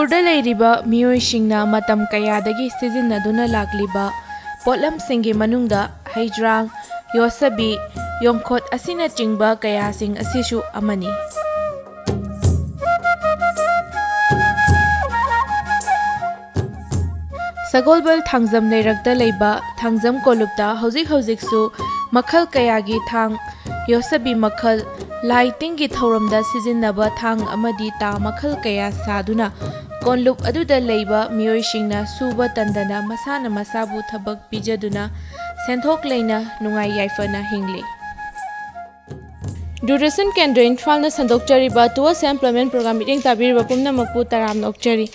Manipur मयोसी pollen सिंगे मनुंगा हईद्रा योसबी योखोट असिन चिंब कया सिंग असिसु अमनी सगोलबल थांगजम नैरक्त लेब थांगजम कोलुप्त हौजिक हौजिक सु मखल कयागी थांग की थौरम सिजिन नब थांग अमदी ता मखल कया साधुना ꯀꯣꯟꯂꯨꯞ ꯑꯗꯨꯗ ꯂꯩꯕ ꯃꯤꯑꯣꯏꯁꯤꯡꯅ ꯁꯨꯕ ꯇꯟꯗꯅ ꯃꯁꯥꯅ ꯃꯁꯥꯕꯨ ꯊꯕꯛ ꯄꯤꯖꯗꯨꯅ ꯁꯦꯟꯊꯣꯛ ꯂꯩꯅ ꯅꯨꯡꯉꯥꯏ ꯌꯥꯏꯐꯅ ꯍꯤꯡꯂꯤ ꯗꯨꯔꯗꯔꯁꯟ ꯀꯦꯟꯗ꯭ꯔ ꯏꯝꯐꯥꯜꯅ ꯁꯟꯗꯣꯛꯆꯔꯤꯕ ꯇꯨꯋꯦꯜꯁ ꯑꯦꯝꯄ꯭ꯂꯣꯏꯃꯦꯟ ꯄ꯭ꯔꯣꯒ꯭ꯔꯥꯝ ꯃꯤꯠꯌꯦꯡ ꯇꯥꯕꯤꯔꯤꯕ ꯄꯨꯝꯅꯃꯛꯄꯨ ꯇꯔꯥꯝꯅ ꯑꯣꯛꯆꯔꯤ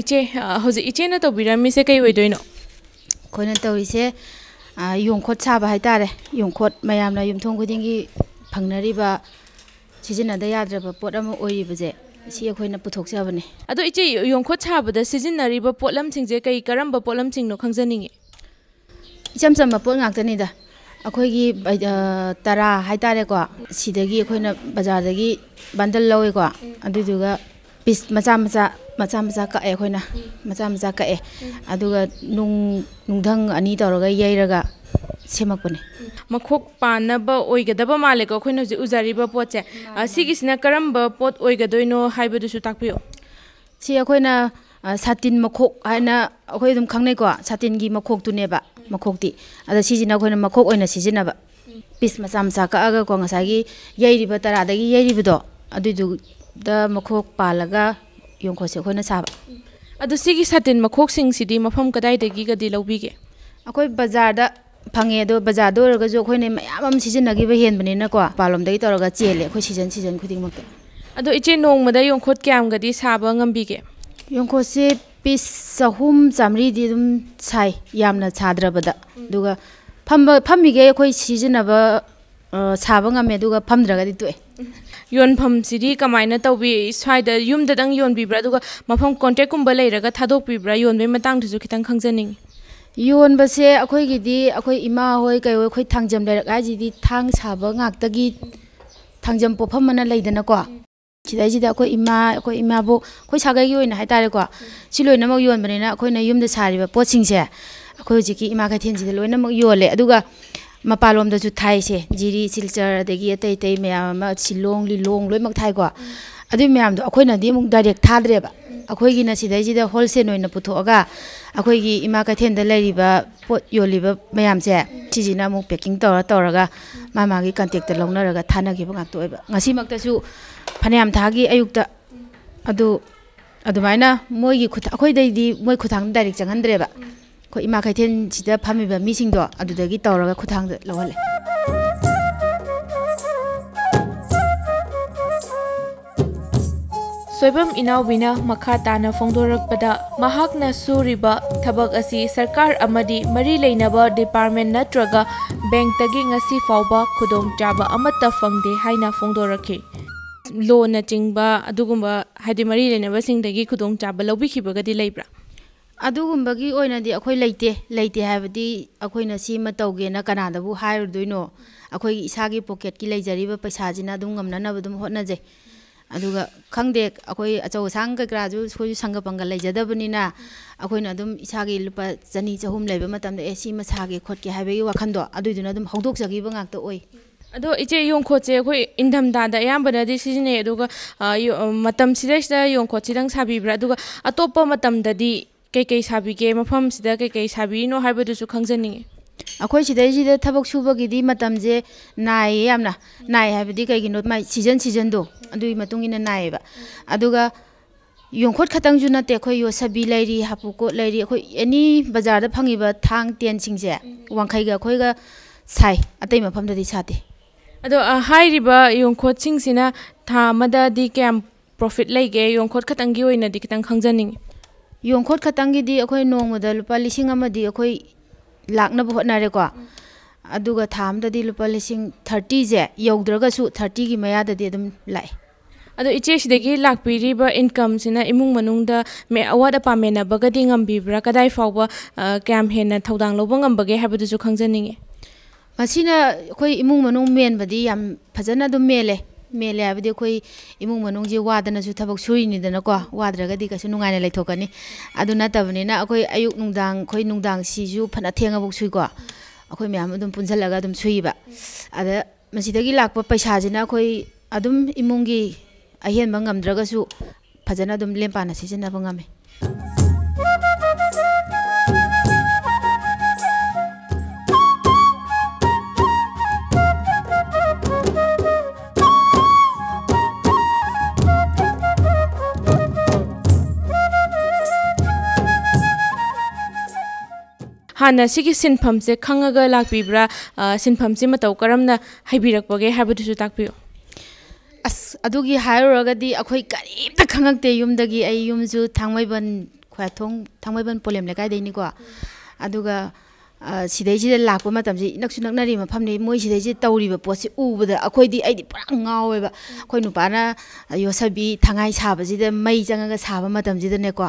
ꯏꯆꯦ ꯍꯧꯖꯤꯛ ꯏꯆꯦꯅ ꯇꯧꯕꯤꯔꯝꯃꯤꯁꯦ ꯀꯩ ꯑꯣꯏꯗꯣꯏꯅꯣ ꯑꯩꯈꯣꯏꯅ ꯇꯧꯔꯤꯁꯦ ꯌꯣꯡꯈꯣꯠ ꯁꯥꯕ ꯍꯥꯏꯇꯥꯔꯦ ꯌꯣꯡꯈꯣꯠ ꯃꯌꯥꯝꯅ ꯌꯨꯝꯊꯣꯡ ꯈꯨꯗꯤꯡꯒꯤ ꯐꯪꯅꯔꯤꯕ ꯁꯤꯖꯤꯟꯅꯗ ꯌꯥꯗ꯭ꯔꯕ ꯄꯣꯠ ꯑꯃ ꯑꯣꯏꯔꯤꯕꯁꯦ ꯁꯤ ꯑꯩꯈꯣꯏꯅ ꯄꯨꯊꯣꯛꯆꯕꯅꯦ ꯑꯗꯣ ꯏꯆꯦ ꯌꯣꯡꯈꯣꯠ ꯁꯥꯕꯗ ꯁꯤꯖꯤꯟꯅꯔꯤꯕ ꯄꯣꯠꯂꯝꯁꯤꯡꯁꯦ ꯀꯩ ꯀꯔꯝꯕ ꯄꯣꯠꯂꯝꯁꯤꯡꯅꯣ ꯈꯪꯖꯅꯤꯡꯉꯤ ꯏꯆꯝ ꯆꯝꯕ ꯄꯣꯠ ꯉꯥꯛꯇꯅꯤꯗ ꯑꯩꯈꯣꯏꯒꯤ ꯇꯔꯥ ꯍꯥꯏꯇꯥꯔꯦꯀꯣ ꯁꯤꯗꯒꯤ ꯑꯩꯈꯣꯏꯅ ꯕꯖꯥꯔꯗꯒꯤ ꯕꯟꯗꯜ ꯂꯧꯋꯦꯀꯣ ꯑꯗꯨꯗꯨꯒ ꯄꯤꯁ ꯃꯆꯥ ꯃꯆꯥ ꯃꯆꯥ ꯃꯆꯥ ꯀꯛꯑꯦ ꯑꯩꯈꯣꯏꯅ ꯃꯆꯥ ꯃꯆꯥ ꯀꯛꯑꯦ ꯑꯗꯨꯒ ꯅꯨꯡ ꯅꯨꯡꯙꯪ ꯑꯅꯤ ꯇꯧꯔꯒ ꯌꯩꯔꯒ ꯁꯦꯝꯃꯛꯄꯅꯦ ꯃꯈꯣꯛ ꯄꯥꯟꯅꯕ ꯑꯣꯏꯒꯗꯕ ꯃꯥꯜꯂꯦꯀꯣ ꯑꯩꯈꯣꯏꯅ ꯍꯧꯖꯤꯛ ꯎꯖꯔꯤꯕ ꯄꯣꯠꯁꯦ ꯑꯁꯤꯒꯤꯁꯤꯅ ꯀꯔꯝꯕ ꯄꯣꯠ ꯑꯣꯏꯒꯗꯣꯏꯅꯣ ꯍꯥꯏꯕꯗꯨꯁꯨ ꯇꯥꯛꯄꯤꯌꯣ ꯁꯤ ꯑꯩꯈꯣꯏꯅ ꯁꯥꯇꯤꯟ ꯃꯈꯣꯛ ꯍꯥꯏꯅ ꯑꯩꯈꯣꯏ ꯑꯗꯨꯝ ꯈꯪꯅꯩꯀꯣ ꯁꯥꯇꯤꯟꯒꯤ ꯃꯈꯣꯛꯇꯨꯅꯦꯕ ꯃꯈꯣꯛꯇꯤ ꯑꯗ ꯁꯤꯁꯤꯅ ꯑꯩꯈꯣꯏꯅ ꯃꯈꯣꯛ ꯑꯣꯏꯅ ꯁꯤꯖꯤꯟꯅꯕ ꯄꯤꯁ ꯃꯆꯥ ꯃꯆꯥ ꯀꯛꯑꯒꯀꯣ ꯉꯁꯥꯏꯒꯤ ꯌꯩꯔꯤꯕ ꯇꯔꯥꯗꯒꯤ ꯌꯩꯔꯤꯕꯗꯣ ꯑꯗꯨꯏꯗꯨꯗ ꯃꯈꯣꯛ ꯄꯥꯜꯂꯒ ꯌꯣꯡꯈꯣꯠꯁꯦ ꯑꯩꯈꯣꯏꯅ ꯁꯥꯕ ꯑꯗꯣ ꯁꯤꯒꯤ ꯁꯥꯇꯤꯟ ꯃꯈꯣꯛꯁꯤꯡꯁꯤꯗꯤ ꯃꯐꯝ ꯀꯗꯥꯏꯗꯒꯤꯒꯗꯤ ꯂꯧꯕꯤꯒꯦ ꯑꯩꯈꯣꯏ ꯕꯖꯥꯔꯗ ꯐꯪꯉꯦ ꯑꯗꯣ ꯕꯖꯥꯔꯗ ꯑꯣꯏꯔꯒꯁꯨ ꯑꯩꯈꯣꯏꯅ ꯃꯌꯥꯝ ꯑꯃ ꯁꯤꯖꯤꯟꯅꯈꯤꯕ ꯍꯦꯟꯕꯅꯤꯅꯀꯣ ꯃꯄꯥꯟꯂꯣꯝꯗꯒꯤ ꯇꯧꯔꯒ ꯆꯦꯜꯂꯦ ꯑꯩꯈꯣꯏ ꯁꯤꯖꯟ ꯁꯤꯖꯟ ꯈꯨꯗꯤꯡꯃꯛꯇ ꯑꯗꯣ ꯏꯆꯦ ꯅꯣꯡꯃꯗ ꯌꯣꯡꯈꯣꯠ ꯀꯌꯥꯝꯒꯗꯤ ꯁꯥꯕ ꯉꯝꯕꯤꯒꯦ ꯌꯣꯡꯈꯣꯠꯁꯦ ꯄꯤꯁ ꯆꯍꯨꯝ ꯆꯥꯝꯃꯔꯤꯗꯤ ꯑꯗꯨꯝ ꯁꯥꯏ ꯌꯥꯝꯅ ꯁꯥꯗ꯭ꯔꯕꯗ ꯑꯗꯨꯒ ꯐꯝꯕ ꯐꯝꯃꯤꯈꯩ ꯑꯩꯈꯣꯏ ꯁꯤꯖꯤꯟꯅꯕ ꯁꯥꯕ ꯉꯝꯃꯦ ꯑꯗꯨꯒ ꯐꯝꯗ꯭ꯔꯒꯗꯤ ꯇꯣꯛꯑꯦ ꯌꯣꯟꯐꯝꯁꯤꯗꯤ ꯀꯃꯥꯏꯅ ꯇꯧꯕꯤ ꯁ꯭ꯋꯥꯏꯗ ꯌꯨꯝꯗꯗꯪ ꯌꯣꯟꯕꯤꯕ꯭ꯔꯥ ꯑꯗꯨꯒ ꯃꯐꯝ ꯀꯣꯟꯇꯦꯛꯀꯨꯝꯕ ꯂꯩꯔꯒ ꯊꯥꯗꯣꯛꯄꯤꯕ꯭ꯔꯥ ꯌꯣꯟꯕꯒꯤ ꯃꯇꯥꯡꯗꯁꯨ ꯈꯤꯇꯪ ꯈꯪꯖꯅꯤꯡꯉꯤ योनबसे अखोइगिदि अखोइ इमा होय कय होय अखोइ थांजम लेरक आजिदि पोफम मना लेदना इमा अखोइ इमा बो अखोइ सागागि होयना हाय तारे को सि लोयना मग से अखोइ इमा का थेन योले अदुगा मपालोम दजु जीरी से जिरी सिलचर अदगि अतै तै म्याम सिलोंग लिलोंग लोयमक थाइ को अदु म्याम दो अखोइ ꯑꯩꯈꯣꯏꯒꯤ ꯅꯁꯤꯗꯩꯁꯤꯗ ꯍꯣꯜꯁꯦꯜ ꯑꯣꯏꯅ ꯄꯨꯊꯣꯛꯑꯒ ꯑꯩꯈꯣꯏꯒꯤ ꯏꯃꯥ ꯀꯩꯊꯦꯜꯗ ꯂꯩꯔꯤꯕ ꯄꯣꯠ ꯌꯣꯜꯂꯤꯕ ꯃꯌꯥꯝꯁꯦ ꯁꯤꯁꯤꯅ ꯑꯃꯨꯛ ꯄꯦꯛꯀꯤꯡ ꯇꯧꯔ ꯇꯧꯔꯒ ꯃꯥ ꯃꯥꯒꯤ ꯀꯟꯇꯦꯛꯇ ꯂꯧꯅꯔꯒ ꯊꯥꯅꯈꯤꯕ ꯉꯥꯛꯇ ꯑꯣꯏꯕ ꯉꯁꯤꯃꯛꯇꯁꯨ ꯐꯅꯌꯥꯝ ꯊꯥꯒꯤ ꯑꯌꯨꯛꯇ ꯑꯗꯨ ꯑꯗꯨꯃꯥꯏꯅ ꯃꯣꯏꯒꯤ ꯑꯩꯈꯣꯏꯗꯩꯗꯤ ꯃꯣꯏ ꯈꯨꯠꯊꯥꯡꯗ ꯗꯥꯏꯔꯦꯛ ꯆꯪꯍꯟꯗ꯭ꯔꯦꯕ ꯑꯩꯈꯣꯏ ꯏꯃꯥ ꯀꯩꯊꯦꯜꯁꯤꯗ ꯐꯝꯃꯤꯕ ꯃꯤꯁꯤꯡꯗꯣ ꯑꯗꯨꯗꯒꯤ ꯇꯧꯔꯒ ꯈꯨꯠꯊꯥꯡꯗ ꯂꯧꯍꯜꯂꯦ सोइबम इनाउबिना मखा ताना फोंदोरकपदा महाकना सुरिबा थबक असि सरकार अमदी मरी लेनबा डिपार्टमेंट नत्रगा बैंक तगी ngasi fauba khudong chaba amata fangde haina fongdorakhi लो नचिंगबा अदुगुम्बा हाइदि मरी लेनबा सिंगदगी खुदों चाबा लौबिखिबगदि लेब्रा ꯑꯗꯨꯒꯨꯝꯕꯒꯤ ꯑꯣꯏꯅꯗꯤ ꯑꯩꯈꯣꯏ ꯂꯩꯇꯦ ꯂꯩꯇꯦ ꯍꯥꯏꯕꯗꯤ ꯑꯩꯈꯣꯏꯅ ꯁꯤꯃ ꯇꯧꯒꯦꯅ ꯀꯅꯥꯗꯕꯨ ꯍꯥꯏꯔꯨꯗꯣꯏꯅꯣ ꯑꯩꯈꯣꯏꯒꯤ ꯏꯁꯥꯒꯤ ꯄꯣꯀꯦꯠꯀꯤ ꯂꯩꯖꯔꯤꯕ ꯄꯩꯁꯥꯁꯤꯅ ꯑꯗꯨꯝ ꯉꯝꯅꯅꯕ ꯑꯗꯨꯝ ꯍꯣꯠꯅꯖꯩ ꯑꯗꯨꯒ ꯈꯪꯗꯦ ꯑꯩꯈꯣꯏ ꯑꯆꯧ ꯑꯁꯥꯡ ꯀꯩꯀꯔꯥꯁꯨ ꯑꯩꯈꯣꯏꯁꯨ ꯁꯪꯒ ꯄꯪꯒ ꯂꯩꯖꯗꯕꯅꯤꯅ ꯑꯩꯈꯣꯏꯅ ꯑꯗꯨꯝ ꯏꯁꯥꯒꯤ ꯂꯨꯄꯥ ꯆꯅꯤ ꯆꯍꯨꯝ ꯂꯩꯕ ꯃꯇꯝꯗ ꯑꯦ ꯁꯤ ꯃꯁꯥꯒꯤ ꯈꯣꯠꯀꯦ ꯍꯥꯏꯕꯒꯤ ꯋꯥꯈꯟꯗꯣ ꯑꯗꯨꯏꯗꯨꯅ ꯑꯗꯨꯝ ꯍꯧꯗꯣꯛꯆꯈꯤꯕ ꯉꯥꯛꯇ ꯑꯣꯏ ꯑꯗꯣ ꯏꯆꯦ ꯌꯣꯡꯈꯣꯠꯁꯦ ꯑꯩꯈꯣꯏ ꯏꯪꯊꯝꯊꯥꯗ ꯑꯌꯥꯝꯕꯅꯗꯤ ꯁꯤꯖꯤꯟꯅꯩ ꯑꯗꯨꯒ ꯃꯇꯝꯁꯤꯗꯩꯁꯤꯗ ꯌꯣꯡꯈꯣꯠꯁꯤꯗꯪ ꯁꯥꯕꯤꯕ꯭ꯔꯥ ꯑꯗꯨꯒ ꯑꯇꯣꯞꯄ ꯃꯇꯝꯗꯗꯤ ꯀꯩꯀꯩ ꯁꯥꯕꯤꯒꯦ ꯃꯐꯝꯁꯤꯗ ꯀꯩꯀꯩ ꯁꯥꯕꯤꯔꯤꯅꯣ ꯍꯥꯏꯕꯗꯨꯁꯨ ꯈꯪꯖꯅꯤꯡꯉꯤ ꯑꯩꯈꯣꯏ ꯁꯤꯗꯩꯁꯤꯗ ꯊꯕꯛ ꯁꯨꯕꯒꯤꯗꯤ ꯃꯇꯝꯁꯦ ꯅꯥꯏꯌꯦ ꯌꯥꯝꯅ ꯅꯥꯏ ꯍꯥꯏꯕꯗꯤ ꯀꯩꯒꯤꯅꯣ ꯃꯥꯏ ꯁꯤꯖꯟ ꯁꯤꯖꯟꯗꯣ ꯑꯗꯨꯒꯤ ꯃꯇꯨꯡ ꯏꯟꯅ ꯅꯥꯏꯌꯦꯕ ꯑꯗꯨꯒ ꯌꯣꯡꯈꯣꯠ ꯈꯛꯇꯪꯁꯨ ꯅꯠꯇꯦ ꯑꯩꯈꯣꯏ ꯌꯣꯠꯁꯕꯤ ꯂꯩꯔꯤ ꯍꯥꯄꯨꯀꯣꯠ ꯂꯩꯔꯤ ꯑꯩꯈꯣꯏ ꯑꯦꯅꯤ ꯕꯖꯥꯔꯗ ꯐꯪꯉꯤꯕ ꯊꯥꯡ ꯇꯦꯟꯁꯤꯡꯁꯦ ꯋꯥꯡꯈꯩꯒ ꯑꯩꯈꯣꯏꯒ ꯁꯥꯏ ꯑꯇꯩ ꯃꯐꯝꯗꯗꯤ ꯁꯥꯗꯦ ꯑꯗꯣ ꯍꯥꯏꯔꯤꯕ ꯌꯣꯡꯈꯣꯠꯁꯤꯡꯁꯤꯅ ꯊꯥ ꯑꯃꯗꯗꯤ ꯀꯌꯥꯝ ꯄ꯭ꯔꯣꯐꯤꯠ ꯂꯩꯒꯦ ꯌꯣꯡꯈꯣꯠ ꯈꯛꯇꯪꯒꯤ ꯑꯣꯏꯅꯗꯤ ꯈꯤꯇꯪ ꯈꯪꯖꯅꯤꯡꯉꯤ ꯌꯣꯡꯈꯣꯠ ꯈꯛꯇꯪꯒꯤꯗꯤ ꯑꯩꯈꯣꯏ ꯅꯣꯡꯃꯗ ꯂꯨꯄꯥ ꯂꯤꯁꯤꯡ ꯑꯃꯗꯤ ꯑꯩꯈꯣꯏ ꯂꯥꯛꯅꯕ ꯍꯣꯠꯅꯔꯦꯀꯣ ꯑꯗꯨꯒ ꯊꯥ ꯑꯃꯗꯗꯤ ꯂꯨꯄꯥ ꯂꯤꯁꯤꯡ ꯊꯥꯔꯇꯤꯁꯦ ꯌꯧꯗ꯭ꯔꯒꯁꯨ ꯊꯥꯔꯇꯤꯒꯤ ꯃꯌꯥꯗꯗꯤ अदुम ꯂꯥꯛꯑꯦ ꯑꯗꯣ ꯏꯆꯦꯁꯤꯗꯒꯤ ꯂꯥꯛꯄꯤꯔꯤꯕ ꯏꯟꯀꯝꯁꯤꯅ ꯏꯃꯨꯡ ꯃꯅꯨꯡꯗ ꯑꯋꯥꯠ ꯑꯄꯥ ꯃꯦꯟꯅꯕꯒꯗꯤ ꯉꯝꯕꯤꯕ꯭ꯔꯥ ꯀꯗꯥꯏ ꯐꯥꯎꯕ ꯀꯌꯥꯝ ꯍꯦꯟꯅ ꯊꯧꯗꯥꯡ ꯂꯧꯕ ꯉꯝꯕꯒꯦ ꯍꯥꯏꯕꯗꯨꯁꯨ ꯈꯪꯖꯅꯤꯡꯉꯤ ꯃꯁꯤꯅ ꯑꯩꯈꯣꯏ ꯏꯃꯨꯡ ꯃꯅꯨꯡ ꯃꯦꯟꯕꯗꯤ ꯌꯥꯝ ꯐꯖꯅ ꯑꯗꯨꯝ ꯃꯦꯜꯂꯦ मेले हाबी अखोई इमुंग मनुंग जे वादन a ु a ब क स a ई नि दन को व n द ् र a n ि कसु न ुं a ा य ने लाइथो कनि अ द a न तबनि न अ ख ो n अयुक न ुं ग द ा n ग ख a ई न ुं ग u ां ग सि जु फना o ें u बक स ु a को अखोई म्याम अदुम पुंजल लगा अदुम सुई बा अद मसिदगि लाक्प a ै स ा s ि न i अ a ो ई अदुम इमुंग gi ahien bangam a d g अहेन बंगम द्रगसु फजना अदुम लेम्पाना सिजना n ं ग म े ꯍꯥꯟꯅ ꯁꯤꯒꯤ ꯁꯤꯟꯐꯝꯁꯦ ꯈꯪꯉꯒ ꯂꯥꯛꯄꯤꯕ꯭ꯔꯥ ꯁꯤꯟꯐꯝꯁꯤ ꯃꯇꯧ ꯀꯔꯝꯅ ꯍꯥꯏꯕꯤꯔꯛꯄꯒꯦ ꯍꯥꯏꯕꯗꯨꯁꯨ ꯇꯥꯛꯄꯤꯌꯨ ꯑꯁ ꯑꯗꯨꯒꯤ ꯍꯥꯏꯔꯨꯔꯒꯗꯤ ꯑꯩꯈꯣꯏ ꯀꯔꯤꯝꯇ ꯈꯪꯉꯛꯇꯦ ꯌꯨꯝꯗꯒꯤ ꯑꯩ ꯌꯨꯝꯁꯨ ꯊꯥꯡꯃꯩꯕꯟ ꯈ꯭ꯋꯥꯊꯣꯡ ꯊꯥꯡꯃꯩꯕꯟ ꯄꯣꯂꯦꯝ ꯂꯩꯀꯥꯏꯗꯩꯅꯤꯀꯣ ꯑꯗꯨꯒ ꯁꯤꯗꯩꯁꯤꯗ ꯂꯥꯛꯄ ꯃꯇꯝꯁꯤ ꯏꯅꯛꯁꯨ ꯅꯛꯅꯔꯤ ꯃꯐꯝꯅꯤ ꯃꯣꯏ ꯁꯤꯗꯩꯁꯤꯗ ꯇꯧꯔꯤꯕ ꯄꯣꯠꯁꯤ ꯎꯕꯗ ꯑꯩꯈꯣꯏꯗꯤ ꯑꯩꯗꯤ ꯄꯨꯔꯥ ꯉꯥꯎꯋꯦꯕ ꯑꯩꯈꯣꯏ ꯅꯨꯄꯥꯅ ꯌꯣꯠꯁꯕꯤ ꯊꯉꯥꯏ ꯁꯥꯕꯁꯤꯗ ꯃꯩ ꯆꯪꯉꯒ ꯁꯥꯕ ꯃꯇꯝꯁꯤꯗꯅꯦꯀꯣ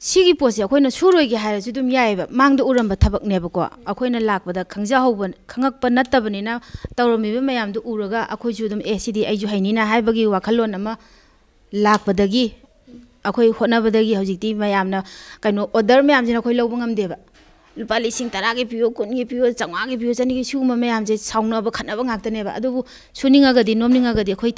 ꯁꯤꯒꯤ ꯄꯣꯠꯁꯦ ꯑꯩꯈꯣꯏꯅ ꯁꯨꯔꯣꯏꯒꯦ ꯍꯥꯏꯔꯁꯨ ꯑꯗꯨꯝ ꯌꯥꯏꯑꯕ ꯃꯥꯡꯗ ꯎꯔꯝꯕ ꯊꯕꯛꯅꯦꯕꯀꯣ ꯑꯩꯈꯣꯏꯅ ꯂꯥꯛꯄꯗ ꯈꯪꯖꯍꯧꯕ ꯈꯪꯉꯛꯄ ꯅꯠꯇꯕꯅꯤꯅ ꯇꯧꯔꯝꯃꯤꯕ ꯃꯌꯥꯝꯗꯨ ꯎꯔꯒ ꯑꯩꯈꯣꯏꯁꯨ ꯑꯗꯨꯝ ꯑꯦ ꯁꯤꯗꯤ ꯑꯩꯁꯨ ꯍꯩꯅꯤꯅ ꯍꯥꯏꯕꯒꯤ ꯋꯥꯈꯜꯂꯣꯟ ꯑꯃ ꯂꯥꯛꯄꯗꯒꯤ ꯑꯩꯈꯣꯏ ꯍꯣꯠꯅꯕꯗꯒꯤ ꯍꯧꯖꯤꯛꯇꯤ ꯃꯌꯥꯝꯅ ꯀꯩꯅꯣ ꯑꯣꯗꯔ ꯃꯌꯥꯝꯁꯤꯅ ꯑꯩꯈꯣꯏ ꯂꯧꯕ ꯉꯝꯗꯦꯕ लुवा लि त पियो कुन पियो चाँ्मी पियो चनी म्यामे साउ खाँतनेबु सूनिँदै नोम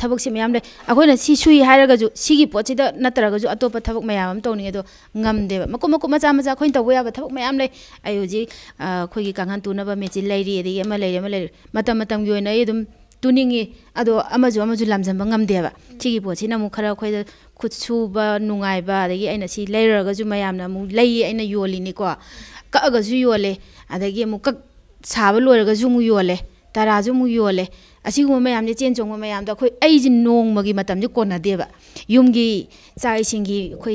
थबकसे म्यामले अहिले सूर पोट नगो अतोप म्याम तमदेब मकु मकु मै तब म्यामले अहिले काङ् तुन मेचिलेरी अहिले तुनि अदो लम्जम्बे पोट खोज खुवाई अघि अहिले म्याम अहिले योली निको ကကဇူယောလေအဒကေမကစာဘလိုရကဇူမူယောလေတရာဇူမူယောလေအစီကမမယံညင်းချုံမမယံတခွေအိဂျင်နုံမကီမတမ်ညကောနာဒီဘယုံဂီစာရှင်ဂီခွေ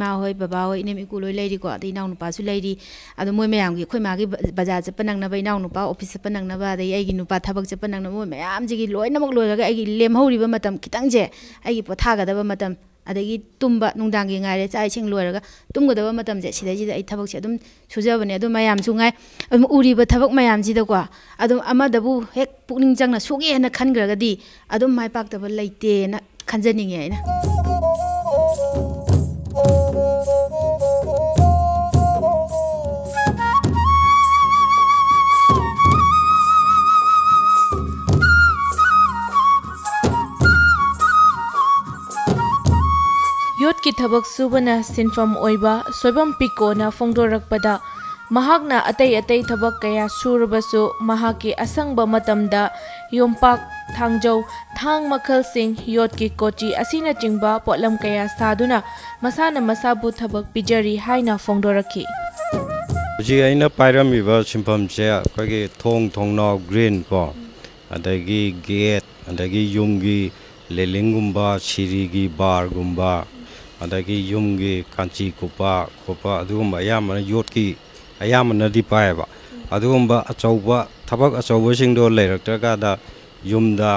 မဟွေဘဘဝိနေမီကူလိုလေဒီကွာဒီနောက်နပါဆူလေဒီအဒမွေမယံဂီခွေမာဂီဘဇာစပနန်းနဘိနောက်နပါအော်ဖစ်ပနန်းနဘဒေအိဂီနုပါသဘကစပနန်းနမွေမယံဂျီလိုအိနမကလိုရကအိဂီလေမဟူရီဘမတမ်ခိတန်ဂျေအိဂီပထာကဒဘမတမ် adegi tum ba nung tangi ngayi raya chayi ching luwa raga tum gada wama tam chayi chidayi chidayi thabak chayi tum chujabani adum mayaam su ngayi adum uri ba thabak mayaam chidagwa adum ama dabu ki thabak subana sinfam oiba soibam piko na fongdorakpada mahakna atai atai thabak kaya surabasu mahaki asangba matamda yompak thangjau thang makhal sing yot ki kochi asina chingba potlam kaya saduna masana masabu thabak pijari haina fongdorakhi ji aina pairamiba sinfam che kagi thong thong no green ko adagi gate adagi yumgi lelingumba sirigi bargumba अदगी यूम की Kanchi Copa खोप अदुगम अयामन vote की अयामन दी पाएबा अदुगम अचौब थबक अचौब सिंगदो लेरक्तरगादा यूमदा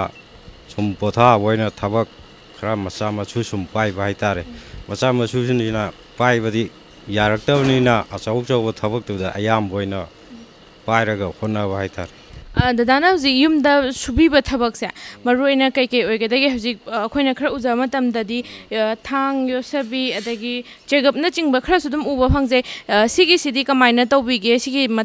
पोथा थबक खरा much मचू सुम पाइबा हाइतारे मचा मचू सिना पाइबदी यारक्तबनिना अचौब चौब थबक अयाम ᱟᱫᱟᱱᱟᱣ Huzi, Yumdha ᱥᱩᱵᱤᱵᱟ Ba ᱢᱟᱨᱩᱭᱱᱟ ᱠᱟᱭᱠᱮ Ma Ruey Na Kaikey Oe Gaya Huzi Khoi Na Khara Uza Ma Tam Dadi Thang Yo Serbi Adagi Che Gop Na Ching Ba Khara Sudam Uba Fang Ze Siki Siti Ka Maay Na Thaubi Ge Siki Ma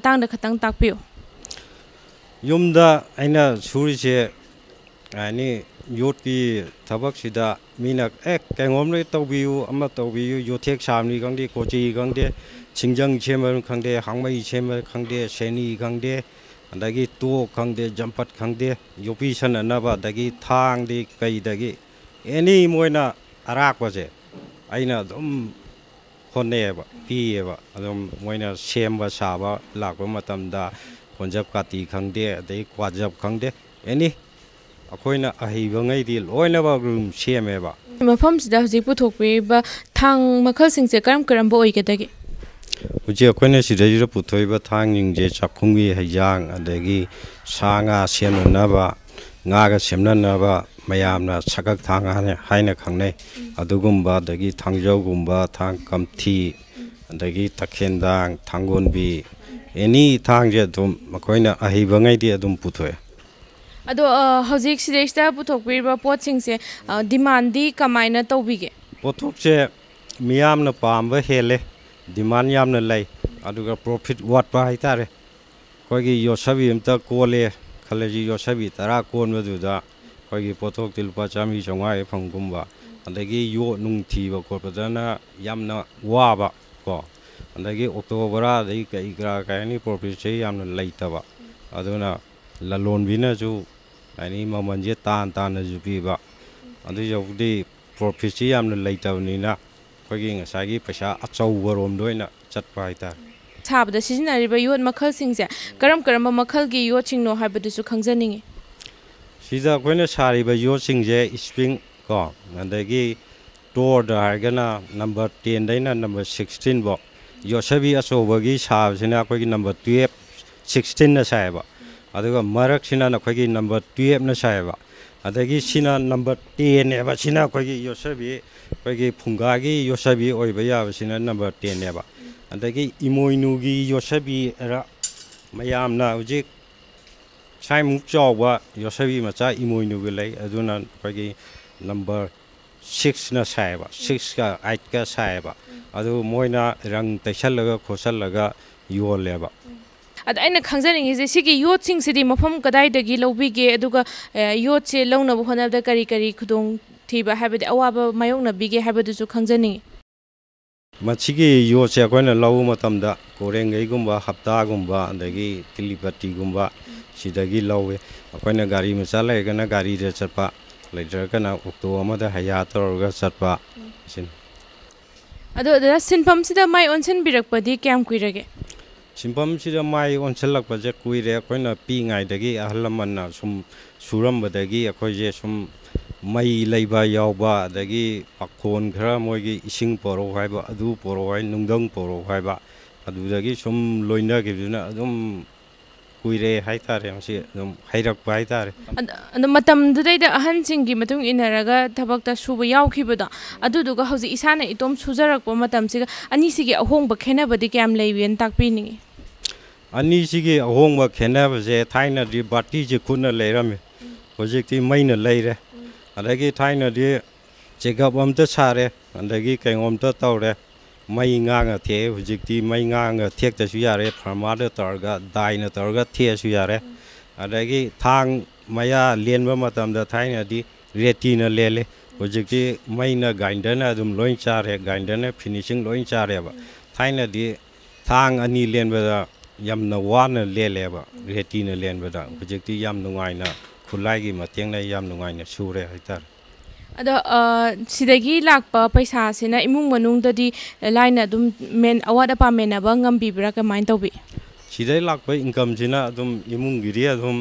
ꯑꯗꯒꯤ ꯇꯣꯞ ꯈꯪꯗꯦ ꯖ ꯝ ꯄ n ꯈ ꯪ ꯗ a ꯌ ꯣ a ꯤ ꯁ ꯟ k ꯅ ꯕ ꯑꯗꯒꯤ ꯊꯥꯡꯗꯤ ꯀ ꯩ ꯗ e ꯤ a ꯦ ꯅ ꯤ ꯃꯣꯏꯅ ꯑꯔꯥꯛꯄꯁꯦ a s h ꯑꯗꯨꯝ ꯍꯣꯠꯅꯩꯑꯕ ꯄꯤꯌꯦꯕ ꯑꯗꯨꯝ ꯃꯣꯏꯅ a ꯦ ꯝ ꯕ ꯁꯥꯕ ꯂꯥꯛꯄ ꯃ d ꯝ ꯗ ꯈ ꯣ a ꯖ ꯞ ꯀꯥꯇꯤ ꯈꯪꯗꯦ ꯑꯗꯩ ꯀ꯭ꯋꯥꯖꯞ ꯈꯪꯗꯦ ꯑꯦꯅꯤ ꯑꯩꯈꯣꯏꯅ ꯑꯍꯩꯕꯉꯩꯗꯤ ꯂꯣꯏꯅꯃꯛ m ꯗ ꯨ ꯝ m ꯦ ꯝ ꯃ ꯦ ꯕ s ꯐ ꯝ ꯁ ꯤ ꯗ ꯍ ꯧ ꯖ u ꯛ ꯄꯨꯊꯣꯛꯄꯤꯔꯤꯕ ꯊꯥꯡ ꯃꯈꯜꯁꯤꯡꯁꯦ ꯀꯔꯝ ꯀꯔꯝꯕ ꯑꯣꯏꯒꯗꯒꯦ ꯍꯧꯖꯤꯛ ꯑꯩꯈꯣꯏꯅ ꯁꯤꯗꯩꯁꯤꯗ ꯄꯨꯊꯣꯛꯏꯕ ꯊꯥꯡꯁꯤꯡꯁꯦ ꯆꯥꯛꯈꯨꯝꯒꯤ ꯍꯩꯖꯥꯡ ꯑꯗꯒꯤ ꯁꯥ ꯉꯥ ꯁꯦꯝꯅꯅꯕ ꯉꯥꯒ ꯁꯦꯝꯅꯅꯕ ꯃꯌꯥꯝꯅ ꯁꯀꯛ ꯊꯥꯡ ꯍꯥꯏꯅ ꯈꯪꯅꯩ ꯑꯗꯨꯒꯨꯝꯕ ꯑꯗꯒꯤ ꯊꯥꯡꯖꯧꯒꯨꯝꯕ ꯊꯥꯡ ꯀꯝꯊꯤ ꯑꯗꯒꯤ ꯇꯈꯦꯟꯗꯥꯡ ꯊꯥꯡꯒꯣꯟꯕꯤ ꯑꯦꯅꯤ ꯊꯥꯡꯁꯦ ꯑꯗꯨꯝ ꯃꯈꯣꯏꯅ ꯑꯍꯩꯕꯉꯩꯗꯤ ꯑꯗꯨꯝ पुथोए ꯑꯗꯣ ꯍꯧꯖꯤꯛ ꯁꯤꯗꯩꯁꯤꯗ ꯄꯨꯊꯣꯛꯄꯤꯔꯤꯕ ꯄꯣꯠꯁꯤꯡꯁꯦ ꯗꯤꯃꯥꯟꯗꯤ ꯀꯃꯥꯏꯅ ꯇꯧꯕꯤꯒꯦ ꯄꯣꯠꯊꯣꯛꯁꯦ ꯃꯤꯌꯥꯝꯅ ꯄꯥꯝꯕ ꯍꯦꯜꯂꯦ ꯗꯤꯃꯥꯟ ꯌꯥꯝꯅ ꯂꯩ ꯑꯗꯨꯒ ꯄ꯭ꯔꯣꯐꯤꯠ ꯋꯥꯠꯄ ꯍꯥꯏꯇꯥꯔꯦ ꯑꯩꯈꯣꯏꯒꯤ ꯌꯣꯠꯁꯕꯤ ꯑꯃꯇ ꯀꯣꯜꯂꯦ ꯈꯜꯂꯁꯤ ꯌꯣꯠꯁꯕꯤ ꯇꯔꯥ ꯀꯣꯟꯕꯗꯨꯗ ꯑꯩꯈꯣꯏꯒꯤ ꯄꯣꯠꯊꯣꯛꯇꯤ ꯂꯨꯄꯥ ꯆꯥꯝꯃꯔꯤ ꯆꯥꯝꯃꯉꯥ ꯐꯪꯒꯨꯝꯕ ꯑꯗꯒꯤ ꯌꯣꯠ ꯅꯨꯡ ꯊꯤꯕ ꯈꯣꯠꯄꯗꯅ ꯌꯥꯝꯅ ꯋꯥꯕ ꯀꯣ ꯑꯗꯒꯤ ꯑꯣꯛꯇꯣ ꯕꯔꯥ ꯑꯗꯒꯤ ꯀꯔꯤ ꯀꯔꯥ ꯀꯩ ꯍꯥꯏꯅꯤ ꯄ꯭ꯔꯣꯐꯤꯠꯁꯦ ꯌꯥꯝꯅ ꯂꯩꯇꯕ ꯑꯗꯨꯅ ꯂꯂꯣꯟꯕꯤꯅꯁꯨ ꯍꯥꯏꯅꯤ ꯃꯃꯜꯁꯦ ꯇꯥꯟ ꯇꯥꯅꯁꯨ ꯄꯤꯕ ꯑꯗꯨꯏ ꯌꯧꯗꯤ ꯄ꯭ꯔꯣꯐꯤꯠꯁꯤ ꯌꯥꯝꯅ ꯂꯩꯇꯕꯅꯤꯅ ꯑꯩꯈꯣꯏꯒꯤ ꯉꯁꯥꯏꯒꯤ ꯄꯩꯁꯥ ꯑꯆꯧꯕꯔꯣꯝꯗ ꯑꯣꯏꯅ ꯆꯠꯄ ꯍꯥꯏꯇꯥꯔꯦ ꯁꯥꯕꯗ ꯁꯤꯖꯤꯟꯅꯔꯤꯕ ꯌꯣꯠ ꯃꯈꯜꯁꯤꯡꯁꯦ ꯀꯔꯝ ꯀꯔꯝꯕ ꯃꯈꯜꯒꯤ ꯌꯣꯠꯁꯤꯡꯅꯣ ꯍꯥꯏꯕꯗꯨꯁꯨ ꯈꯪꯖꯅꯤꯡꯉꯤ ꯁꯤꯗ ꯑꯩꯈꯣꯏꯅ ꯁꯥꯔꯤꯕ ꯌꯣꯠꯁꯤꯡꯁꯦ ꯁ꯭ꯄ꯭ꯔꯤꯡ ꯀꯣ ꯑꯗꯒꯤ ꯇꯣꯔꯗ ꯍꯥꯏꯔꯒꯅ ꯅꯝꯕꯔ ꯇꯦꯟꯗꯩꯅ ꯅꯝꯕꯔ ꯁꯤꯛꯁꯇꯤꯟꯐꯧ ꯌꯣꯠꯁꯕꯤ ꯑꯆꯧꯕꯒꯤ ꯁꯥꯕꯁꯤꯅ ꯑꯩꯈꯣꯏꯒꯤ ꯅꯝꯕꯔ ꯇꯨꯌꯦꯞ ꯁꯤꯛꯁꯇꯤꯟꯅ ꯁꯥꯏꯌꯦꯕ ꯑꯗꯨꯒ ꯃꯔꯛꯁꯤꯅ ꯑꯩꯈꯣꯏꯒꯤ ꯅꯝꯕꯔ ꯇꯨꯌꯦꯞꯅ ꯁꯥꯏꯌꯦꯕ ꯑꯗꯒꯤ ꯁꯤꯅ ꯅꯝꯕꯔ ꯇꯦꯟꯅꯦꯕ ꯁꯤꯅ ꯑꯩꯈꯣꯏꯒꯤ ꯌꯣꯠꯁꯕꯤ ꯄꯥꯏꯔꯛꯄꯒꯤ ꯐꯨꯡꯒꯥꯒꯤ ꯌꯣꯠꯁꯕꯤ ꯑꯣꯏꯕ ꯌꯥꯕꯁꯤꯅ ꯅꯝꯕꯔ ꯇꯦꯟꯅꯦꯕ ꯑꯗꯒꯤ ꯏꯃꯣꯏꯅꯨꯒꯤ ꯌꯣꯠꯁꯕꯤ ꯃꯌꯥꯝꯅ ꯍꯧꯖꯤꯛ ꯁ꯭ꯋꯥꯏꯃꯨꯛ ꯆꯥꯎꯕ ꯌꯣꯠꯁꯕꯤ ꯃꯆꯥ ꯏꯃꯣꯏꯅꯨꯒꯤ ꯂꯩ ꯑꯗꯨꯅ ꯑꯩꯈꯣꯏꯒꯤ ꯅꯝꯕꯔ ꯁꯤꯛꯁꯅ ꯁꯥꯏꯕ ꯁꯤꯛꯁꯀ ꯑꯥꯏꯠꯀ ꯁꯥꯏꯕ ꯑꯗꯨ ꯃꯣꯏꯅ ꯔꯪ ꯇꯩꯁꯜꯂꯒ ꯈꯣꯠꯆꯜꯂꯒ ꯌꯣꯜꯂꯦꯕ ꯑꯗ ꯑꯩꯅ ꯈꯪꯖꯅꯤꯡꯉꯤꯁꯦ ꯁꯤꯒꯤ ꯌꯣꯠꯁꯤꯡꯁꯤꯗꯤ ꯃꯐꯝ ꯀꯗꯥꯏꯗꯒꯤ ꯂꯧꯕꯤꯒꯦ ꯑꯗꯨꯒ ꯌꯣꯠꯁꯦ ꯂꯧꯅꯕ ꯍꯣꯠꯅꯕꯗ ꯀꯔꯤ ꯀꯔꯤ ꯈꯨꯗꯣꯡ ꯊꯤꯕ ꯍꯥꯏꯕꯗꯤ ꯑꯋꯥꯕ ꯃꯥꯌꯣꯛꯅꯕꯤꯒꯦ ꯍꯥꯏꯕꯗꯨꯁꯨ ꯈꯪꯖꯅꯤꯡꯉꯤ ꯃꯁꯤꯒꯤ ꯌꯣꯠꯁꯦ ꯑꯩꯈꯣꯏꯅ ꯂꯧꯕ ꯃꯇꯝꯗ ꯀꯣꯔꯦꯡꯒꯩꯒꯨꯝꯕ ꯍꯞꯇꯥꯒꯨꯝꯕ ꯑꯗꯒꯤ ꯇꯤꯂꯤꯄꯇꯤꯒꯨꯝꯕ ꯁꯤꯗꯒꯤ ꯂꯧꯋꯦ ꯑꯩꯈꯣꯏꯅ ꯒꯥꯔꯤ ꯃꯆꯥ ꯂꯩꯔꯒꯅ ꯒꯥꯔꯤꯗ ꯆꯠꯄ ꯂꯩꯇ꯭ꯔꯒꯅ ꯑꯣꯛꯇꯣ ꯑꯃꯗ ꯍꯌꯥ ꯇꯧꯔꯒ ꯆꯠꯄ ꯁꯤꯅꯤ ꯑꯗꯣ ꯑꯗꯨꯗ ꯁꯤꯟꯐꯝꯁꯤꯗ ꯃꯥꯏ ꯑꯣꯟꯁꯤꯟꯕꯤꯔꯛꯄꯗꯤ ꯀꯌꯥꯝ ꯀꯨꯏꯔꯒꯦ ꯁꯤꯟꯐꯝꯁꯤꯗ ꯃꯥꯏ ꯑꯣꯟꯁꯤꯜꯂꯛꯄꯁꯦ ꯀꯨꯏꯔꯦ ꯑꯩꯈꯣꯏꯅ ꯄꯤꯛꯏꯉꯩꯗꯒꯤ ꯑꯍꯜ ꯂꯃꯟꯅ ꯁꯨꯝ ꯁꯨꯔꯝꯕꯗꯒꯤ ꯑꯩꯈꯣꯏꯁꯦ ꯁꯨꯝ mây lấy ba yao ba đây cái bạc khôn khra mỗi cái sinh poro hai ba du poro hai nung đông poro hai ba adu đây cái sum lôi nữa cái gì nữa giống cùi rê hai ta rồi mà giống hai rắc ba hai ta rồi adu mà tâm đây đó anh sinh cái mà tung in ra cái tháp ta su ba yao khi bữa đó adu đó cái hậu gì isa này itom su ra rắc mà tâm sinh anh sinh cái hông bạc khen bạc đi cái am lấy viên tắc pin này anh sinh cái hông bạc khen bạc sẽ thay na đi bát đi chỉ khôn là lấy ra mình có gì thì mấy là lấy ra चेगबम सारे कईम तौर मई गांग थे हूँ मई गांग थे ये फर्मा तौर दायन तौर थेसु जाए थान मया लेंब थी रेटी लेल हजी मई गाइडन अम लो चा गाइडन फिनीसिंग लो चाब थी थान अनी लेंबद वान लेलेब रेटी लेंबद हजी नुना ꯈꯨꯠꯂꯥꯏꯒꯤ ꯃꯇꯦꯡꯅ ꯌꯥꯝ ꯅꯨꯡꯉꯥꯏꯅ ꯁꯨꯔꯦ ꯍꯥꯏꯇꯥꯔꯦ ꯑꯗꯣ ꯁꯤꯗꯒꯤ ꯂꯥꯛꯄ ꯄꯩꯁꯥꯁꯤꯅ ꯏꯃꯨꯡ ꯃꯅꯨꯡꯗꯗꯤ ꯂꯥꯏꯅ ꯑꯗꯨꯝ ꯃꯦꯟ ꯑꯋꯥꯠ ꯑꯄꯥ ꯃꯦꯟꯅꯕ ꯉꯝꯕꯤꯕ꯭ꯔꯥ ꯀꯃꯥꯏꯅ ꯇꯧꯕꯤ ꯁꯤꯗꯩ ꯂꯥꯛꯄ ꯏꯟꯀꯝꯁꯤꯅ ꯑꯗꯨꯝ ꯏꯃꯨꯡꯒꯤꯗꯤ ꯑꯗꯨꯝ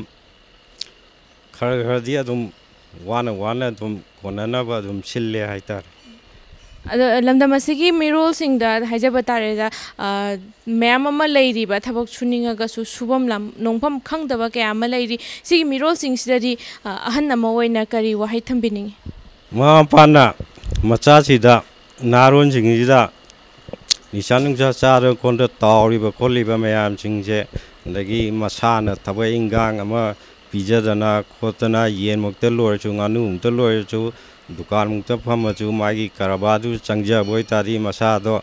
ꯈꯔ ꯈꯔꯗꯤ ꯑꯗꯨꯝ ꯋꯥꯅ ꯋꯥꯅ ꯑꯗꯨꯝ ꯀꯣꯟꯅꯅꯕ ꯑꯗꯨꯝ ꯁꯤꯜꯂꯦ ꯍꯥꯏꯇꯥꯔꯦ लमदम से मेरोल मैम लेब छूनीगू सूबम लम नोफम क्या मेरोल अहम करी वह थम्बी मान मचासीद नारोल निशा चार खोद तौरीब खोलीब मैम सिंह मसा थब इंगा पीजदना खोदना येमुक्त लोरचु आनुमुक्त ꯗꯨꯀꯥꯟꯃꯨꯛꯇ ꯐꯝꯃꯁꯨ ꯃꯥꯒꯤ ꯀꯔꯕꯥꯔꯗꯨ ꯆꯪꯖꯕ ꯑꯣꯏꯇꯥꯔꯗꯤ ꯃꯁꯥꯗꯣ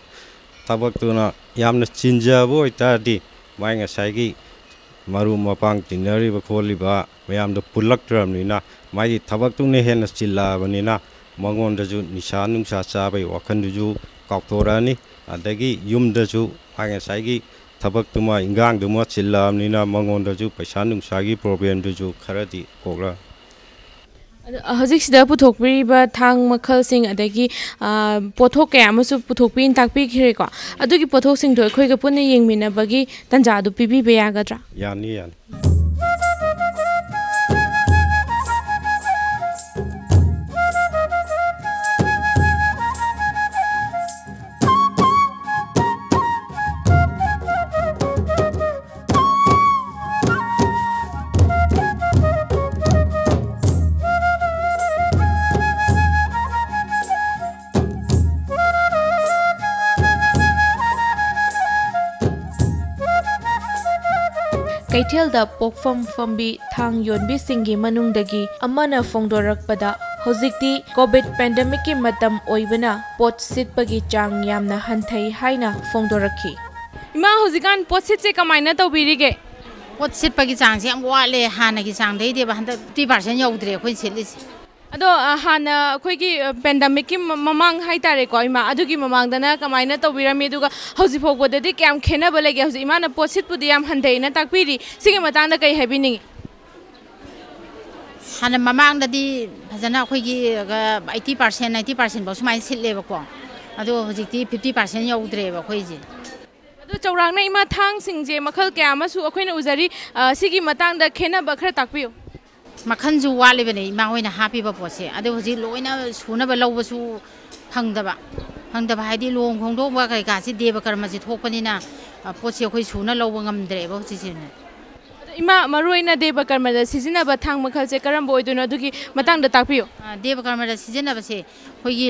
ꯊꯕꯛꯇꯨꯅ ꯌꯥꯝꯅ ꯆꯤꯟꯖꯕ ꯑꯣꯏꯇꯥꯔꯗꯤ ꯃꯥꯏ ꯉꯁꯥꯏꯒꯤ ꯃꯔꯨꯞ ꯃꯄꯥꯡ ꯇꯤꯟꯅꯔꯤꯕ ꯈꯣꯠꯂꯤꯕ ꯃꯌꯥꯝꯗꯣ ꯄꯨꯜꯂꯛꯇ꯭ꯔꯕꯅꯤꯅ ꯃꯥꯒꯤ ꯊꯕꯛꯇꯨꯅ ꯍꯦꯟꯅ ꯆꯤꯜꯂꯛꯑꯕꯅꯤꯅ ꯃꯉꯣꯟꯗꯁꯨ ꯅꯤꯁꯥ ꯅꯨꯡꯁꯥ ꯆꯥꯕꯒꯤ ꯋꯥꯈꯟꯗꯨꯁꯨ ꯀꯥꯎꯊꯣꯔꯛꯑꯅꯤ ꯑꯗꯒꯤ ꯌꯨꯝꯗꯁꯨ ꯃꯥ ꯉꯁꯥꯏꯒꯤ ꯊꯕꯛꯇꯨꯃ ꯏꯟꯈꯥꯡꯗꯨꯃ ꯆꯤꯜꯂꯛꯑꯕꯅꯤꯅ ꯃꯉꯣꯟꯗꯁꯨ ꯄꯩꯁꯥ ꯅꯨꯡꯁꯥꯒꯤ ꯄ꯭ꯔꯣꯕ꯭ꯂꯦꯝꯗꯨꯁꯨ ꯈꯔꯗꯤ ꯀꯣꯛꯂꯛ ꯍꯧꯖꯤꯛꯁꯤꯗ ꯄꯨꯊꯣꯛꯄꯤꯔꯤꯕ ꯊꯥꯡ ꯃꯈꯜꯁꯤꯡ ꯑꯗꯒꯤ ꯄꯣꯠꯊꯣꯛ ꯀꯌꯥ ꯑꯃꯁꯨ ꯄꯨꯊꯣꯛꯄꯤꯅ ꯇꯥꯛꯄꯤꯈ꯭ꯔꯦꯀꯣ ꯑꯗꯨꯒꯤ ꯄꯣꯠꯊꯣꯛꯁꯤꯡꯗꯣ ꯑꯩꯈꯣꯏꯒ ꯄꯨꯟꯅ ꯌꯦꯡꯃꯤꯟꯅꯕꯒꯤ ꯇꯟꯖꯥꯗꯨ ꯄꯤꯕꯤꯕ ꯌꯥꯒꯗ꯭ꯔꯥ ꯌꯥꯅꯤ ꯌꯥꯅꯤ ꯀꯩꯊꯦꯜꯗ ꯄꯣꯛꯐꯝ ꯐꯝꯕꯤ ꯊꯥꯡ ꯌꯣꯟꯕꯤꯁꯤꯡꯒꯤ ꯃꯅꯨꯡꯗꯒꯤ ꯑꯃꯅ ꯐꯣꯡꯗꯣꯔꯛꯄꯗ ꯍꯧꯖꯤꯛꯇꯤ ꯀꯣꯚꯤꯗ ꯄꯦꯟꯗꯦꯃꯤꯛꯀꯤ ꯃꯇꯝ ꯑꯣꯏꯕꯅ ꯄꯣꯠ ꯁꯤꯠꯄꯒꯤ ꯆꯥꯡ ꯌꯥꯝꯅ ꯍꯟꯊꯩ ꯍꯥꯏꯅ ꯐꯣꯡꯗꯣꯔꯛꯈꯤ ꯏꯃꯥ ꯍꯧꯖꯤꯛꯀꯥꯟ ꯄꯣꯠ ꯁꯤꯠꯁꯦ ꯀꯃꯥꯏꯅ ꯇꯧꯕꯤꯔꯤꯒꯦ ꯄꯣꯠ ꯁꯤꯠꯄꯒꯤ ꯆꯥꯡꯁꯦ ꯌꯥꯝ ꯋꯥꯠꯂꯦ ꯍꯥꯟꯅꯒꯤ ꯆꯥꯡꯗꯩꯗꯤꯕ ꯍꯟꯗꯛ ꯐꯤꯐꯇꯤ ꯄꯥꯔꯁꯦꯟ ꯌꯧꯗ꯭ꯔꯦ ꯑꯩꯈꯣꯏꯅ ꯁꯤꯠꯂꯤꯁꯦ अदो हाना अखोगी पेंडेमिक की ममांग हाई इमा ममांग दना कमाइना तो विरमी दुगा हौजी फोगो दे क्याम खेना बले गे इमा न पोसित कई है हाँ हाना ममांग ददी भजना अखोगी 80% 90% बो सुमाई सिले बको अदो हौजिकती 50% यौद्रे इमा थांग सिंगजे मखल क्यामसु उजरी सिगी मतांग द खेना बखर ताकपियो मखलबने इमा हापीब पोसे लोन सूनब लू फंगदब फंगदब है लों खोदब कई का देव कर्म से थोपनीना पोसे सून लौब इमा देव कर्म सिजनब थांग मखल से कर्म तक देव कर्म सिजनबसे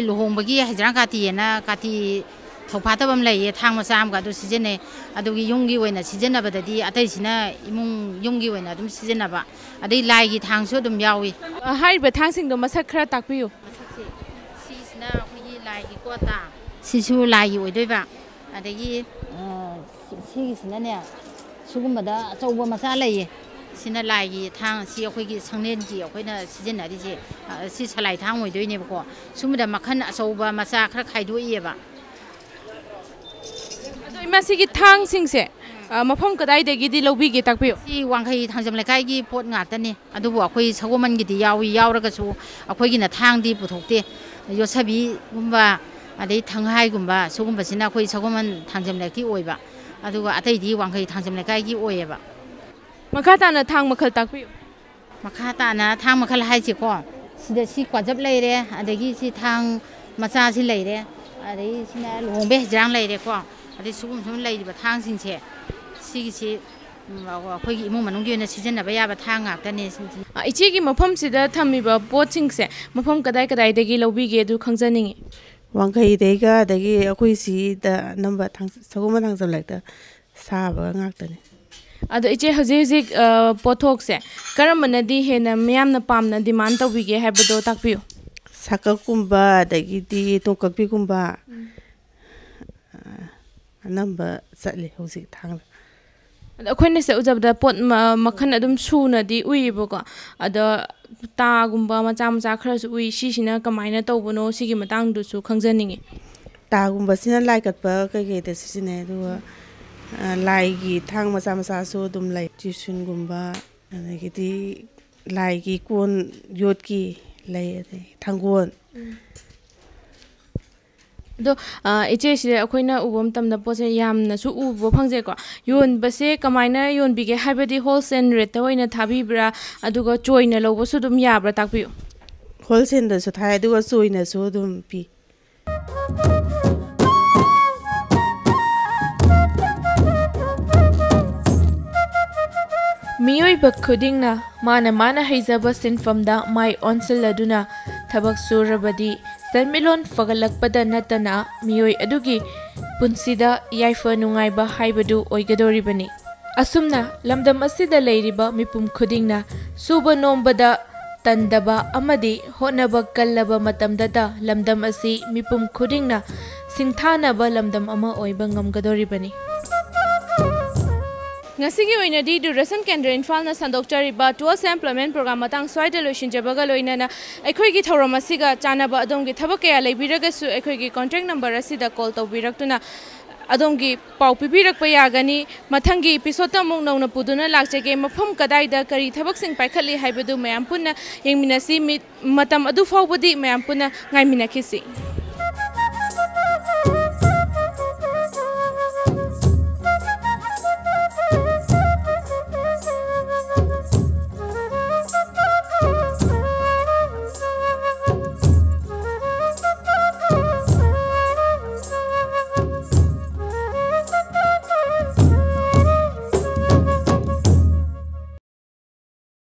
लुहबगी हजरा काती है ना काती ꯊꯧꯐꯥꯇꯕ ꯑꯃ ꯂꯩꯌꯦ ꯊꯥꯡ ꯃꯆꯥ ꯑꯃꯒ ꯑꯗꯨ ꯁꯤꯖꯤꯟꯅꯩ ꯑꯗꯨꯒꯤ ꯌꯨꯝꯒꯤ ꯑꯣꯏꯅ ꯁꯤꯖꯤꯟꯅꯕꯗꯗꯤ ꯑꯇꯩꯁꯤꯅ ꯏꯃꯨꯡ ꯌꯨꯝꯒꯤ ꯑꯣꯏꯅ ꯑꯗꯨꯝ ꯁꯤꯖꯤꯟꯅꯕ ꯑꯗꯩ ꯂꯥꯏꯒꯤ ꯊꯥꯡꯁꯨ ꯑꯗꯨꯝ ꯌꯥꯎꯏ ꯍꯥꯏꯔꯤꯕ ꯊꯥꯡꯁꯤꯡꯗꯣ ꯃꯁꯛ ꯈꯔ ꯇꯥꯛꯄꯤꯌꯨ ꯃꯁꯛꯁꯦ ꯁꯤꯁꯤꯅ ꯑꯩꯈꯣꯏꯒꯤ ꯂꯥꯏꯒꯤ ꯀꯣꯇꯥ ꯁꯤꯁꯨ ꯂꯥꯏꯒꯤ ꯑꯣꯏꯗꯣꯏꯕ ꯑꯗꯒꯤ ꯁꯤꯒꯤꯁꯤꯅꯅꯦ ꯁꯤꯒꯨꯝꯕꯗ ꯑꯆꯧꯕ ꯃꯆꯥ ꯂꯩꯌꯦ ꯁꯤꯅ ꯂꯥꯏꯒꯤ ꯊꯥꯡ ꯁꯤ ꯑꯩꯈꯣꯏꯒꯤ ꯁꯪꯂꯦꯟꯒꯤ ꯑꯩꯈꯣꯏꯅ ꯁꯤꯖꯤꯟꯅꯔꯤꯁꯦ ꯁꯤ ꯁꯂꯥꯏ ꯊꯥꯡ ꯑꯣꯏꯗꯣꯏꯅꯦꯕꯀꯣ ꯁꯨꯝꯕꯗ ꯃꯈꯜ ꯑꯆꯧꯕ ꯃꯆꯥ ꯈꯔ ꯈꯥꯏꯗꯣꯛꯏꯑꯕ ꯃꯁꯤꯒꯤ ꯊꯥꯡꯁꯤꯡꯁꯦ ꯃꯐꯝ ꯀꯗꯥꯏꯗꯒꯤꯗꯤ ꯂꯧꯕꯤꯒꯦ ꯇꯥꯛꯄꯤꯌꯨ ꯁꯤ ꯋꯥꯡꯈꯩ ꯊꯥꯡꯖꯝ ꯂꯩꯀꯥꯏꯒꯤ ꯄꯣꯠ ꯉꯥꯛꯇꯅꯤ ꯑꯗꯨꯕꯨ ꯑꯩꯈꯣꯏ ꯁꯒꯣꯜꯃꯟꯒꯤꯗꯤ ꯌꯥꯎꯏ ꯌꯥꯎꯔꯒꯁꯨ ꯑꯩꯈꯣꯏꯒꯤꯅ ꯊꯥꯡꯗꯤ ꯄꯨꯊꯣꯛꯇꯦ ꯌꯣꯠꯁꯕꯤꯒꯨꯝꯕ ꯑꯗꯩ ꯊꯥꯡꯍꯥꯏꯒꯨꯝꯕ ꯁꯤꯒꯨꯝꯕꯁꯤꯅ ꯑꯩꯈꯣꯏ ꯁꯒꯣꯜꯃꯟ ꯊꯥꯡꯖꯝ ꯂꯩꯀꯤ ꯑꯣꯏꯕ ꯑꯗꯨꯒ ꯑꯇꯩꯗꯤ ꯋꯥꯡꯈꯩ ꯊꯥꯡꯖꯝ ꯂꯩꯀꯥꯏꯒꯤ ꯑꯣꯏꯌꯦꯕ ꯃꯈꯥ ꯇꯥꯅ ꯊꯥꯡ ꯃꯈꯜ ꯇꯥꯛꯄꯤꯌꯨ ꯃꯈꯥ ꯇꯥꯅ ꯊꯥꯡ ꯃꯈꯜ ꯍꯥꯏꯁꯤꯀꯣ ꯁꯤꯗ ꯁꯤ ꯀ꯭ꯋꯥꯖꯞ ꯂꯩꯔꯦ ꯑꯗꯒꯤ ꯁꯤ ꯊꯥꯡ ꯃꯆꯥꯁꯤ ꯂꯩꯔꯦ ꯑꯗꯩ ꯁꯤꯅ ꯂꯨꯍꯣꯡꯕ ꯍꯦꯖꯥꯡ ꯂꯩꯔꯦꯀꯣ ꯑꯗꯩ ꯁꯨꯒꯨꯝ ꯁꯨꯝ ꯂꯩꯔꯤꯕ ꯊꯥꯡꯁꯤꯡꯁꯦ ꯁꯤꯒꯤꯁꯤ ꯑꯩꯈꯣꯏꯒꯤ ꯏꯃꯨꯡ ꯃꯅꯨꯡꯒꯤ ꯑꯣꯏꯅ ꯁꯤꯖꯤꯟꯅꯕ ꯌꯥꯕ ꯊꯥꯡ ꯉꯥꯛꯇꯅꯦ ꯏꯆꯦꯒꯤ ꯃꯐꯝꯁꯤꯗ ꯊꯝꯃꯤꯕ ꯄꯣꯠꯁꯤꯡꯁꯦ ꯃꯐꯝ ꯀꯗꯥꯏ ꯀꯗꯥꯏꯗꯒꯤ ꯂꯧꯕꯤꯒꯦ ꯑꯗꯨ ꯈꯪꯖꯅꯤꯡꯉꯤ ꯋꯥꯡꯈꯩꯗꯩꯒ ꯑꯗꯒꯤ ꯑꯩꯈꯣꯏ ꯁꯤꯗ ꯑꯅꯝꯕ ꯁꯒꯣꯜꯕꯟ ꯊꯥꯡꯖꯝ ꯂꯥꯏꯔꯤꯛꯇ ꯁꯥꯕ ꯉꯥꯛꯇꯅꯤ ꯑꯗꯣ ꯏꯆꯦ ꯍꯧꯖꯤꯛ ꯍꯧꯖꯤꯛ ꯄꯣꯠꯊꯣꯛꯁꯦ ꯀꯔꯝꯕꯅꯗꯤ ꯍꯦꯟꯅ ꯃꯌꯥꯝꯅ ꯄꯥꯝꯅ ꯗꯤꯃꯥꯟ ꯇꯧꯕꯤꯒꯦ ꯍꯥꯏꯕꯗꯣ ꯇꯥꯛꯄꯤꯌꯨ ꯁꯥꯀꯛꯀꯨꯝꯕ ꯑꯗꯒꯤꯗꯤ ꯇꯣꯡꯀꯛꯄꯤꯒꯨꯝꯕ ꯑꯅꯝꯕ ꯆꯠꯂꯤ ꯍꯧꯖꯤꯛ ꯊꯥꯡꯅ ꯑꯗ ꯑꯩꯈꯣꯏꯅ ꯆꯠꯎꯖꯕꯗ ꯄꯣꯠ ꯃꯈꯜ ꯑꯗꯨꯝ ꯁꯨꯅꯗꯤ ꯎꯏꯌꯦꯕꯀꯣ ꯑꯗ ꯇꯥꯒꯨꯝꯕ ꯃꯆꯥ ꯃꯆꯥ ꯈꯔꯁꯨ ꯎꯏ ꯁꯤꯁꯤꯅ ꯀꯃꯥꯏꯅ ꯇꯧꯕꯅꯣ ꯁꯤꯒꯤ ꯃꯇꯥꯡꯗꯨꯁꯨ ꯈꯪꯖꯅꯤꯡꯉꯤ ꯇꯥꯒꯨꯝꯕꯁꯤꯅ ꯂꯥꯏ ꯀꯠꯄ ꯀꯩꯀꯩꯗ ꯁꯤꯖꯤꯟꯅꯩ ꯑꯗꯨꯒ ꯂꯥꯏꯒꯤ ꯊꯥꯡ ꯃꯆꯥ ꯃꯆꯥꯁꯨ ꯑꯗꯨꯝ ꯂꯩ ꯇ꯭ꯌꯨꯁꯟꯒꯨꯝꯕ ꯑꯗꯒꯤꯗꯤ ꯂꯥꯏꯒꯤ ꯀꯣꯟ ꯌꯣꯠꯀꯤ ꯂꯩ ꯑꯗꯒꯤ ꯊꯥꯡꯒꯣꯟ ꯑꯗꯣ ꯏꯆꯦꯁꯤꯗ ꯑꯩꯈꯣꯏꯅ ꯎꯕ ꯃꯇꯝꯗ ꯄꯣꯠꯁꯦ ꯌꯥꯝꯅꯁꯨ ꯎꯕ ꯐꯪꯖꯩꯀꯣ ꯌꯣꯟꯕꯁꯦ ꯀꯃꯥꯏꯅ ꯌꯣꯟꯕꯤꯒꯦ ꯍꯥꯏꯕꯗꯤ ꯍꯣꯜꯁꯦꯜ ꯔꯦꯠꯇ ꯑꯣꯏꯅ ꯊꯥꯕꯤꯕ꯭ꯔꯥ ꯑꯗꯨꯒ ꯆꯣꯏꯅ ꯂꯧꯕꯁꯨ ꯑꯗꯨꯝ ꯌꯥꯕ꯭ꯔꯥ ꯇꯥꯛꯄꯤꯌꯨ ꯍꯣꯜꯁꯦꯜꯗꯁꯨ ꯊꯥꯏ ꯑꯗꯨꯒ ꯆꯣꯏꯅꯁꯨ ꯑꯗꯨꯝ ꯄꯤ ꯃꯤꯑꯣꯏꯕ ꯈꯨꯗꯤꯡꯅ ꯃꯥꯅ ꯃꯥꯅ ꯍꯩꯖꯕ ꯁꯤꯟꯐꯝꯗ ꯃꯥꯏ ꯑꯣꯟꯁꯤꯜꯂꯗꯨꯅ ꯊꯕꯛ ꯁꯨꯔꯕꯗꯤ ꯁꯦꯟꯃꯤꯠꯂꯣꯟ ꯐꯒꯠꯂꯛꯄꯗ ꯅꯠꯇꯅ ꯃꯤꯑꯣꯏ ꯑꯗꯨꯒꯤ ꯄꯨꯟꯁꯤꯗ ꯌꯥꯏꯐ ꯅꯨꯡꯉꯥꯏꯕ ꯍꯥꯏꯕꯗꯨ ꯑꯣꯏꯒꯗꯣꯔꯤꯕꯅꯤ ꯑꯁꯨꯝꯅ ꯂꯝꯗꯝ ꯑꯁꯤꯗ ꯂꯩꯔꯤꯕ ꯃꯤꯄꯨꯝ ꯈꯨꯗꯤꯡꯅ ꯁꯨꯕ ꯅꯣꯝꯕꯗ ꯇꯟꯗꯕ ꯑꯃꯗꯤ ꯍꯣꯠꯅꯕ ꯀꯜꯂꯕ ꯃꯇꯝꯗꯇ ꯂꯝꯗꯝ ꯑꯁꯤ ꯃꯤꯄꯨꯝ ꯈꯨꯗꯤꯡꯅ ꯁꯤꯡꯊꯥꯅꯕ ꯂꯝꯗꯝ ꯑꯃ ꯑꯣꯏꯕ ꯉꯝꯒꯗꯣꯔꯤꯕꯅꯤ ड्यूरेशन केंद्र इम्फाल संदोचरीब टूवेल्स एम्प्लॉयमेंट प्रोग्राम स्वाइद लोशनजबग लोनना अखोगी थौरम चाब अदों थब क्या लेबीरगसु अखोगी कॉन्टेक्ट नंबर कॉल तौबीरक्तुना अदोंगी पा पीबीरक यागनी मथंगी एपिसोड अमुक नौना पुदुना लाचगे मफम कदाइद करी थबकसिंग पाइखली हाइबदु मयाम पुन्ना यंगमिनासी मतम अदु फाउबदी मयाम पुन्ना